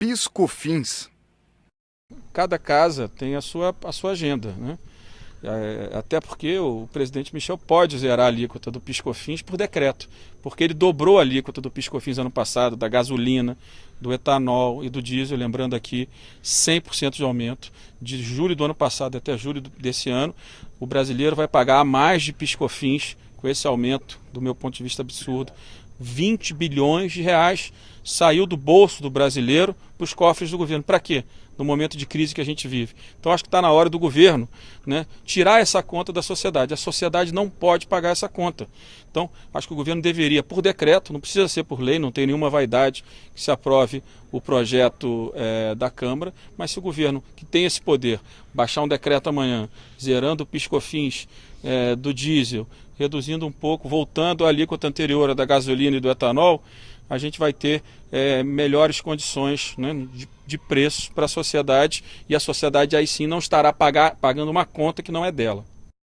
piscofins. Cada casa tem a sua, a sua agenda, né? É, até porque o presidente Michel pode zerar a alíquota do Piscofins por decreto, porque ele dobrou a alíquota do Piscofins ano passado, da gasolina, do etanol e do diesel, lembrando aqui, 100% de aumento. De julho do ano passado até julho desse ano, o brasileiro vai pagar mais de Piscofins com esse aumento, do meu ponto de vista absurdo, 20 bilhões de reais saiu do bolso do brasileiro para os cofres do governo. Para quê? No momento de crise que a gente vive. Então acho que está na hora do governo né, tirar essa conta da sociedade. A sociedade não pode pagar essa conta. Então acho que o governo deveria, por decreto, não precisa ser por lei, não tem nenhuma vaidade que se aprove o projeto é, da Câmara, mas se o governo que tem esse poder baixar um decreto amanhã, zerando o piscofins é, do diesel, reduzindo um pouco, voltando à alíquota anterior da gasolina e do etanol, a gente vai ter é, melhores condições né, de, de preço para a sociedade e a sociedade aí sim não estará pagar, pagando uma conta que não é dela.